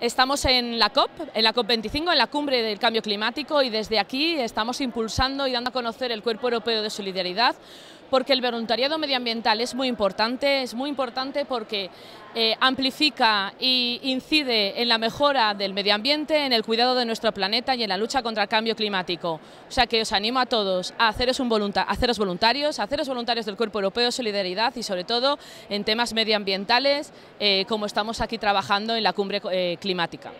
Estamos en la COP, en la COP25, en la cumbre del cambio climático y desde aquí estamos impulsando y dando a conocer el Cuerpo Europeo de Solidaridad, porque el voluntariado medioambiental es muy importante, es muy importante porque eh, amplifica e incide en la mejora del medio ambiente, en el cuidado de nuestro planeta y en la lucha contra el cambio climático. O sea que os animo a todos a haceros, voluntarios, a haceros voluntarios del Cuerpo Europeo de Solidaridad y sobre todo en temas medioambientales, eh, como estamos aquí trabajando en la cumbre eh, climática.